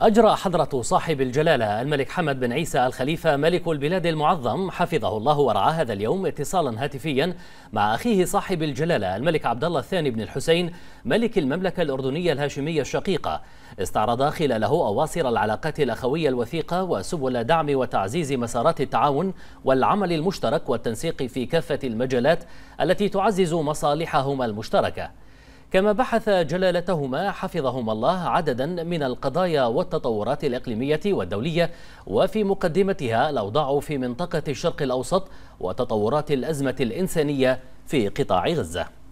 أجرى حضرة صاحب الجلالة الملك حمد بن عيسى الخليفة ملك البلاد المعظم حفظه الله ورعاه هذا اليوم اتصالا هاتفيا مع أخيه صاحب الجلالة الملك عبد الله الثاني بن الحسين ملك المملكة الأردنية الهاشمية الشقيقة استعرضا خلاله أواصر العلاقات الأخوية الوثيقة وسبل دعم وتعزيز مسارات التعاون والعمل المشترك والتنسيق في كافة المجالات التي تعزز مصالحهما المشتركة كما بحث جلالتهما حفظهما الله عددا من القضايا والتطورات الإقليمية والدولية وفي مقدمتها الأوضاع في منطقة الشرق الأوسط وتطورات الأزمة الإنسانية في قطاع غزة